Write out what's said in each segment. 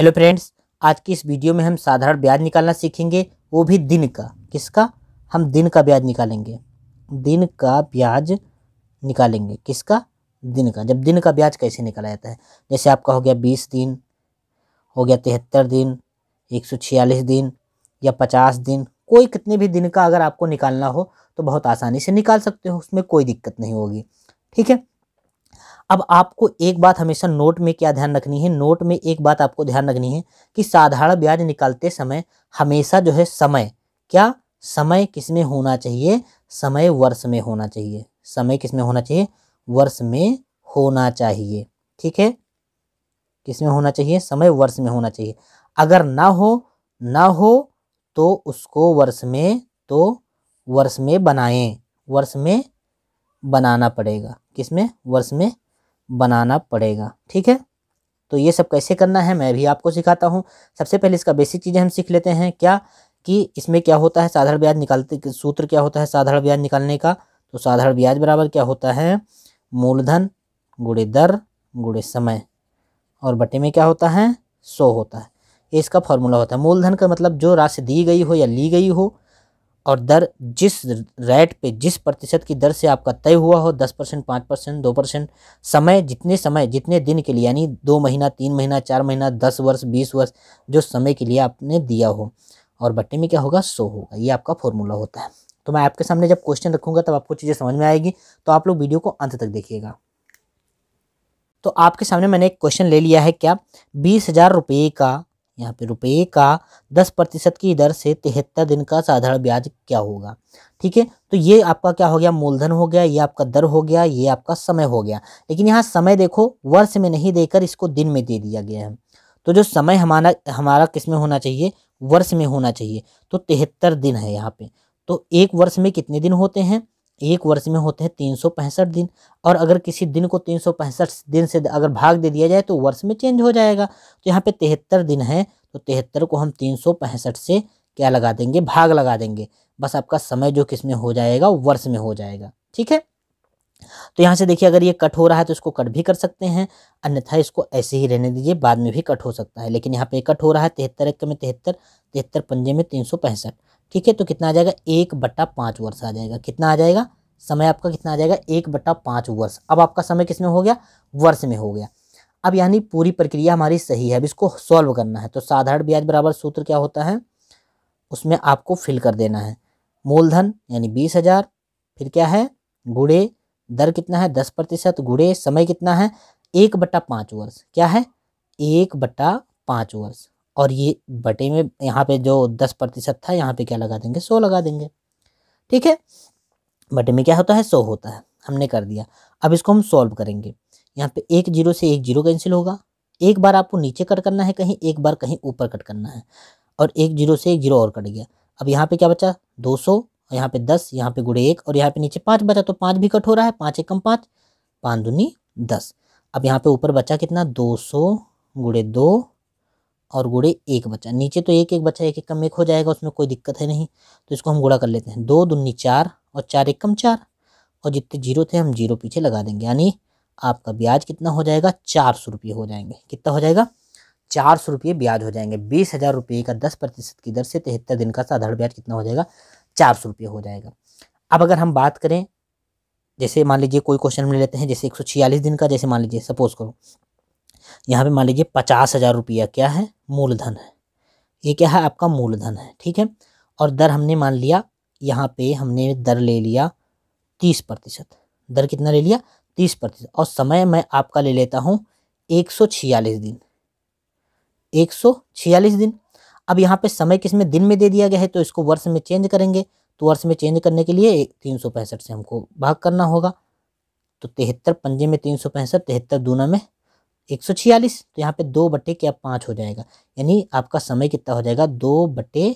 hello friends आज की इस वीडियो में हम साधारण ब्याज निकालना सीखेंगे वो भी दिन का किसका हम दिन का ब्याज निकालेंगे दिन का ब्याज निकालेंगे किसका दिन का जब दिन का ब्याज कैसे निकाला जाता है जैसे आपका हो गया बीस दिन हो गया तिहत्तर दिन एक सौ छियालीस दिन या पचास दिन कोई कितने भी दिन का अगर आपको निकालना हो तो बहुत आसानी से निकाल सकते हो उसमें कोई दिक्कत नहीं होगी ठीक है अब आपको एक बात हमेशा नोट में क्या ध्यान रखनी है नोट में एक बात आपको ध्यान रखनी है कि साधारण ब्याज निकालते समय हमेशा जो है समय क्या समय किस में होना चाहिए समय वर्ष में होना चाहिए समय किस में होना चाहिए वर्ष में होना चाहिए ठीक है किस में होना चाहिए समय वर्ष में होना चाहिए अगर ना हो ना हो तो उसको वर्ष में तो वर्ष में बनाएं वर्ष में बनाना पड़ेगा किस में वर्ष में बनाना पड़ेगा ठीक है तो ये सब कैसे करना है मैं भी आपको सिखाता हूँ सबसे पहले इसका बेसिक चीज़ें हम सीख लेते हैं क्या कि इसमें क्या होता है साधारण ब्याज निकालते सूत्र क्या होता है साधारण ब्याज निकालने का तो साधारण ब्याज बराबर क्या होता है मूलधन गुड़े दर गुड़े समय और बटे में क्या होता है सो होता है ये इसका फॉर्मूला होता है मूलधन का मतलब जो राशि दी गई हो या ली गई हो और दर जिस रेट पे जिस प्रतिशत की दर से आपका तय हुआ हो दस परसेंट पाँच परसेंट दो परसेंट समय जितने समय जितने दिन के लिए यानी दो महीना तीन महीना चार महीना दस वर्ष बीस वर्ष जो समय के लिए आपने दिया हो और बट्टे में क्या होगा सो होगा ये आपका फॉर्मूला होता है तो मैं आपके सामने जब क्वेश्चन रखूँगा तब आपको चीज़ें समझ में आएगी तो आप लोग वीडियो को अंत तक देखिएगा तो आपके सामने मैंने एक क्वेश्चन ले लिया है क्या बीस हज़ार रुपये का यहाँ पे रुपये का दस प्रतिशत की दर से तिहत्तर दिन का साधारण ब्याज क्या होगा ठीक है तो ये आपका क्या हो गया मूलधन हो गया ये आपका दर हो गया ये आपका समय हो गया लेकिन यहाँ समय देखो वर्ष में नहीं देकर इसको दिन में दे दिया गया है तो जो समय हमारा हमारा किस में होना चाहिए वर्ष में होना चाहिए तो तिहत्तर दिन है यहाँ पे तो एक वर्ष में कितने दिन होते हैं एक वर्ष में होते हैं तीन सौ पैंसठ दिन और अगर किसी दिन को तीन सौ पैंसठ दिन से अगर भाग दे दिया जाए तो वर्ष में चेंज हो जाएगा तो यहाँ पे तिहत्तर दिन है तो तिहत्तर को हम तीन सौ पैंसठ से क्या लगा देंगे भाग लगा देंगे बस आपका समय जो किस में हो जाएगा वर्ष में हो जाएगा ठीक है तो यहाँ से देखिए अगर ये कट हो रहा है तो इसको कट भी कर सकते हैं अन्यथा इसको ऐसे ही रहने दीजिए बाद में भी कट हो सकता है लेकिन यहाँ पे कट हो रहा है तिहत्तर एक में तिहत्तर तिहत्तर पंजे में तीन सौ पैंसठ ठीक है तो कितना आ जाएगा एक बट्टा पाँच वर्ष आ जाएगा कितना आ जाएगा समय आपका कितना आ जाएगा एक बट्टा पाँच वर्ष अब आपका समय किस में हो गया वर्ष में हो गया अब यानी पूरी प्रक्रिया हमारी सही है अब इसको सॉल्व करना है तो साधारण ब्याज बराबर सूत्र क्या होता है उसमें आपको फिल कर देना है मूलधन यानी बीस हज़ार फिर क्या है गुड़े दर कितना है दस प्रतिशत गुड़े समय कितना है एक बट्टा पाँच वर्ष क्या है एक बट्टा पाँच वर्ष और ये बटे में यहाँ पे जो दस प्रतिशत था यहाँ पे क्या लगा देंगे सौ लगा देंगे ठीक है बटे में क्या होता है सौ होता है हमने कर दिया अब इसको हम सॉल्व करेंगे यहाँ पे एक जीरो से एक जीरो कैंसिल होगा एक बार आपको नीचे कट करना है कहीं एक बार कहीं ऊपर कट करना है और एक जीरो से एक जीरो और कट गया अब यहाँ पे क्या बचा दो सौ यहाँ पे दस यहाँ पे गुड़े एक और यहाँ पे नीचे पाँच बचा तो पाँच भी कट हो रहा है पाँच एकम पाँच पाँच दूनी दस अब यहाँ पे ऊपर बचा कितना दो सौ गुड़े दो और गुड़े एक बचा नीचे तो एक एक बचा एक एक कम एक हो जाएगा उसमें कोई दिक्कत है नहीं तो इसको हम गुड़ा कर लेते हैं दो दूनी चार और चार एक कम चार और जितने जीरो थे हम जीरो पीछे लगा देंगे यानी आपका ब्याज कितना हो जाएगा चार सौ रुपये हो जाएंगे कितना हो जाएगा चार सौ रुपये ब्याज हो जाएंगे बीस हज़ार रुपये का दस प्रतिशत की दर से तिहत्तर दिन का साधारण ब्याज कितना हो जाएगा चार सौ रुपये हो जाएगा अब अगर हम बात करें जैसे मान लीजिए कोई क्वेश्चन ले लेते हैं जैसे एक सौ छियालीस दिन का जैसे मान लीजिए सपोज करो यहाँ पे मान लीजिए पचास हज़ार रुपया क्या है मूलधन है ये क्या है आपका मूलधन है ठीक है और दर हमने मान लिया यहाँ पे हमने दर ले लिया तीस प्रतिशत दर कितना ले लिया तीस प्रतिशत और समय मैं आपका ले लेता हूँ एक सौ छियालीस दिन एक सौ छियालीस दिन अब यहाँ पे समय किस में दिन में दे दिया गया है तो इसको वर्ष में चेंज करेंगे तो वर्ष में चेंज करने के लिए तीन सौ पैंसठ से हमको भाग करना होगा तो तिहत्तर पंजे में तीन सौ पैंसठ तिहत्तर दूना में एक सौ छियालीस तो यहाँ पे दो बटे क्या पाँच हो जाएगा यानी आपका समय कितना हो जाएगा दो बटे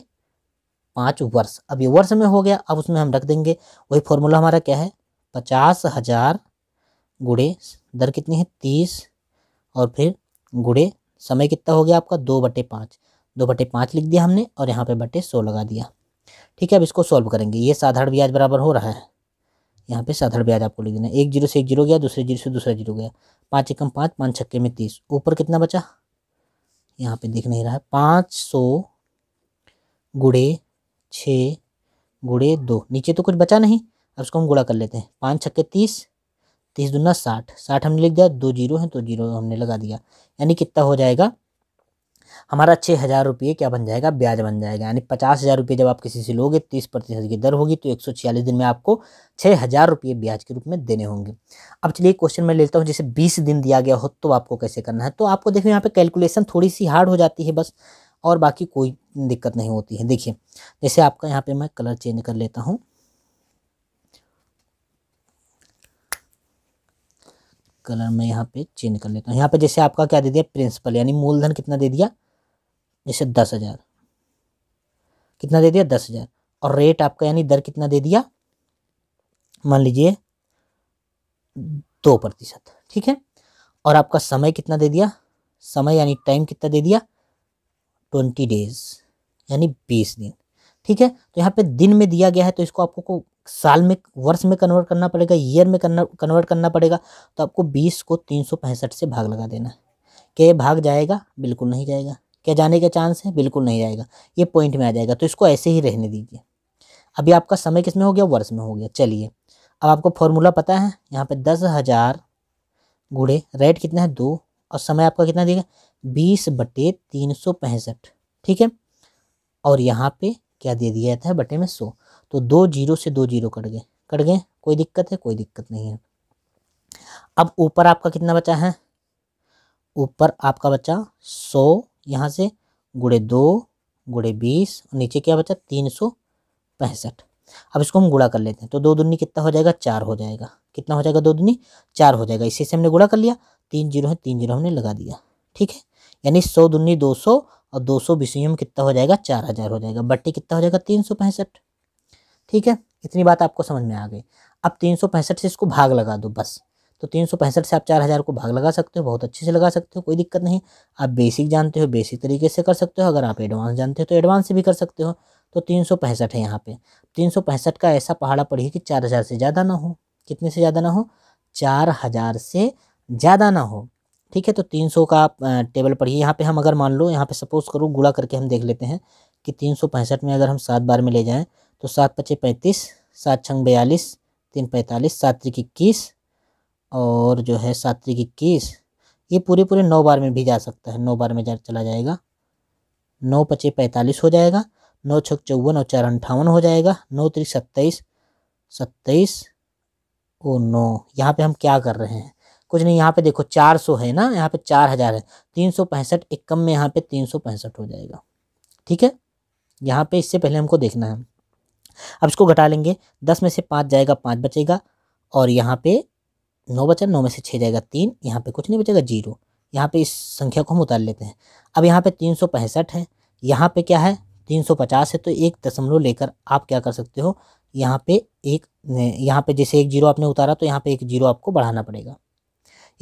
पाँच वर्ष अब ये वर्ष में हो गया अब उसमें हम रख देंगे वही फॉर्मूला हमारा क्या है पचास हजार गुड़े दर कितनी है तीस और फिर गुड़े समय कितना हो गया आपका दो बटे पाँच दो बटे पाँच लिख दिया हमने और यहाँ पे बटे सौ लगा दिया ठीक है अब इसको सॉल्व करेंगे ये साधारण ब्याज बराबर हो रहा है यहाँ पे साधारण ब्याज आपको लिख देना एक जीरो से एक जीरो गया दूसरे जीरो से दूसरा जीरो गया पाँच एकम पाँच पाँच छक्के में तीस ऊपर कितना बचा यहाँ पे दिख नहीं रहा है पाँच सौ गुड़े छः गुड़े दो नीचे तो कुछ बचा नहीं अब इसको हम गुड़ा कर लेते हैं पाँच छक्के तीस तीस दूना साठ साठ हमने लिख दिया दो जीरो हैं तो जीरो हमने लगा दिया यानी कितना हो जाएगा हमारा छः हज़ार रुपये क्या बन जाएगा ब्याज बन जाएगा यानी पचास हज़ार रुपये जब आप किसी से लोगे तीस प्रतिशत की दर होगी तो एक सौ छियालीस दिन में आपको छः हज़ार रुपये ब्याज के रूप में देने होंगे अब चलिए क्वेश्चन मैं लेता हूँ जैसे बीस दिन दिया गया हो तो आपको कैसे करना है तो आपको देखिए यहाँ पर कैलकुलेसन थोड़ी सी हार्ड हो जाती है बस और बाकी कोई दिक्कत नहीं होती है देखिए जैसे आपका यहाँ पर मैं कलर चेंज कर लेता हूँ कलर में यहाँ पे चेंज कर लेता हूँ यहाँ पे जैसे आपका क्या दे दिया प्रिंसिपल यानी मूलधन कितना दे दिया जैसे दस हज़ार कितना दे दिया दस हज़ार और रेट आपका यानी दर कितना दे दिया मान लीजिए दो प्रतिशत ठीक है और आपका समय कितना दे दिया समय यानी टाइम कितना दे दिया ट्वेंटी डेज यानी बीस दिन ठीक है तो यहाँ पे दिन में दिया गया है तो इसको आपको को साल में वर्ष में कन्वर्ट करना पड़ेगा ईयर में कन्वर्ट करना पड़ेगा तो आपको बीस को तीन सौ पैंसठ से भाग लगा देना है क्या ये भाग जाएगा बिल्कुल नहीं जाएगा क्या जाने का चांस है बिल्कुल नहीं जाएगा ये पॉइंट में आ जाएगा तो इसको ऐसे ही रहने दीजिए अभी आपका समय किस में हो गया वर्ष में हो गया चलिए अब आपको फॉर्मूला पता है यहाँ पे दस हज़ार गुड़े रेट कितना है दो और समय आपका कितना देगा बीस बटे तीन सौ पैंसठ ठीक है और यहाँ पे क्या दे दिया जाता है बटे में सौ तो दो जीरो से दो जीरो कट गए कट गए कोई दिक्कत है कोई दिक्कत नहीं है अब ऊपर आपका कितना बचा है ऊपर आपका बचा सौ यहाँ से गुड़े दो गुड़े बीस और नीचे क्या बचा तीन सौ पैंसठ अब इसको हम गुड़ा कर लेते हैं तो दो दुनी कितना हो जाएगा चार हो जाएगा कितना हो जाएगा दो दुनी चार हो जाएगा इसी से हमने गुड़ा कर लिया तीन जीरो है तीन जीरो हमने लगा दिया ठीक है यानी सौ दुनी दो सौ और दो सौ बीसवीं में कितना हो जाएगा चार हज़ार हो जाएगा बट्टी कितना हो जाएगा तीन सौ पैंसठ ठीक है इतनी बात आपको समझ में आ गई अब तीन सौ पैंसठ से इसको भाग लगा दो बस तो तीन सौ पैंसठ से आप चार हज़ार को भाग लगा सकते हो बहुत अच्छे से लगा सकते हो कोई दिक्कत नहीं आप बेसिक जानते हो बेसिक तरीके से कर सकते हो अगर आप एडवांस जानते हो तो एडवांस से भी कर सकते हो तो तीन सौ पैंसठ है यहाँ पे तीन सौ पैंसठ का ऐसा पहाड़ा पढ़िए कि चार हज़ार से ज़्यादा ना हो कितने से ज़्यादा ना हो चार हज़ार से ज़्यादा ना हो ठीक है तो तीन सौ का आप टेबल पढ़िए यहाँ पे हम अगर मान लो यहाँ पे सपोज करो गुड़ा करके हम देख लेते हैं कि तीन सौ पैंसठ में अगर हम सात बार में ले जाएँ तो सात पचे पैंतीस सात छंग बयालीस तीन पैंतालीस सात त्रिक इक्कीस और जो है सात्विक इक्कीस ये पूरे पूरे नौ बार में भी जा सकता है नौ बार में जा चला जाएगा नौ पचे पैंतालीस हो जाएगा नौ छः चौवन और चार अंठावन हो जाएगा नौ त्रिक सत्ताईस सत्ताईस ओ नौ यहाँ पे हम क्या कर रहे हैं कुछ नहीं यहाँ पे देखो चार सौ है ना यहाँ पे चार हज़ार है तीन सौ पैंसठ कम में यहाँ पे तीन सौ पैंसठ हो जाएगा ठीक है यहाँ पे इससे पहले हमको देखना है अब इसको घटा लेंगे दस में से पाँच जाएगा पाँच बचेगा और यहाँ पे नौ बचा नौ में से छः जाएगा तीन यहाँ पे कुछ नहीं बचेगा जीरो यहाँ पे इस संख्या को हम उतार लेते हैं अब यहाँ पे तीन सौ पैंसठ है यहाँ पे क्या है तीन सौ पचास है तो एक दशमलव लेकर आप क्या कर सकते हो यहाँ पे एक यहाँ पे जैसे एक जीरो आपने उतारा तो यहाँ पे एक जीरो आपको बढ़ाना पड़ेगा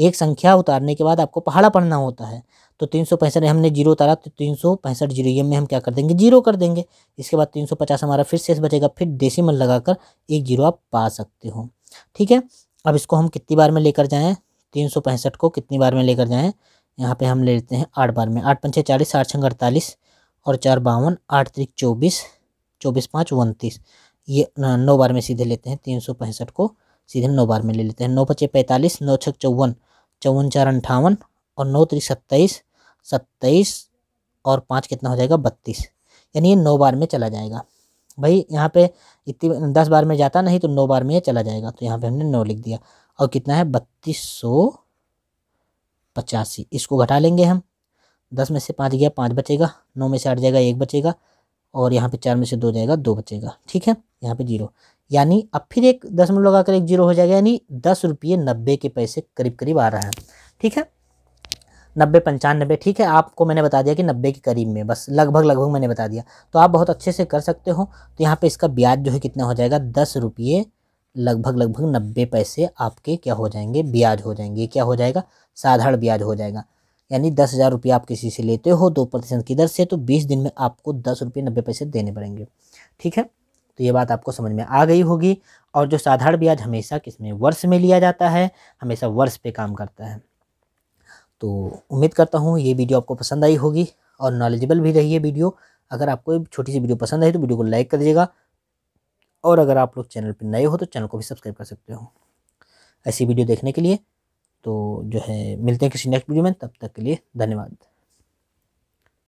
एक संख्या उतारने के बाद आपको पहाड़ा पढ़ना होता है तो तीन सौ पैंसठ हमने जीरो उतारा तो तीन सौ पैंसठ जीरो में हम क्या कर देंगे जीरो कर देंगे इसके बाद तीन सौ पचास हमारा फिर से बचेगा फिर डेसिमल लगाकर एक जीरो आप पा सकते हो ठीक है अब इसको हम कितनी बार में लेकर जाएँ तीन सौ पैंसठ को कितनी बार में लेकर जाएँ यहाँ पे हम ले लेते हैं आठ बार में आठ पंचे चालीस आठ छंग अड़तालीस और चार बावन आठ त्रिक चौबीस चौबीस पाँच उनतीस ये नौ बार में सीधे लेते हैं तीन सौ पैंसठ को सीधे नौ बार में ले लेते हैं नौ पचे पैंतालीस नौ छः चौवन चौवन चार अंठावन और नौ तरीक सत्ताईस सत्ताईस और पाँच कितना हो जाएगा बत्तीस यानी ये नौ बार में चला जाएगा भाई यहाँ पे इतनी दस बार में जाता नहीं तो नौ बार में ये चला जाएगा तो यहाँ पे हमने नौ लिख दिया और कितना है बत्तीस सौ पचासी इसको घटा लेंगे हम दस में से पाँच गया पाँच बचेगा नौ में से आठ जाएगा एक बचेगा और यहाँ पे चार में से दो जाएगा दो बचेगा ठीक है यहाँ पे जीरो यानी अब फिर एक दस में लगाकर एक जीरो हो जाएगा यानी दस रुपये नब्बे के पैसे करीब करीब आ रहा है ठीक है नब्बे पंचानबे ठीक है आपको मैंने बता दिया कि नब्बे के करीब में बस लगभग लगभग मैंने बता दिया तो आप बहुत अच्छे से कर सकते हो तो यहाँ पे इसका ब्याज जो है कितना हो जाएगा दस रुपये लगभग लगभग नब्बे पैसे आपके क्या हो जाएंगे ब्याज हो जाएंगे क्या हो जाएगा साधारण ब्याज हो जाएगा यानी दस हज़ार रुपये आप किसी से लेते हो दो प्रतिशत की दर से तो बीस दिन में आपको दस रुपये नब्बे पैसे देने पड़ेंगे ठीक है तो ये बात आपको समझ में आ गई होगी और जो साधारण ब्याज हमेशा किस में वर्ष में लिया जाता है हमेशा वर्ष पे काम करता है तो उम्मीद करता हूँ ये वीडियो आपको पसंद आई होगी और नॉलेजेबल भी रही है वीडियो अगर आपको छोटी सी वीडियो पसंद आई तो वीडियो को लाइक कर दीजिएगा और अगर आप लोग चैनल पर नए हो तो चैनल को भी सब्सक्राइब कर सकते हो ऐसी वीडियो देखने के लिए तो जो है मिलते हैं किसी नेक्स्ट वीडियो में तब तक के लिए धन्यवाद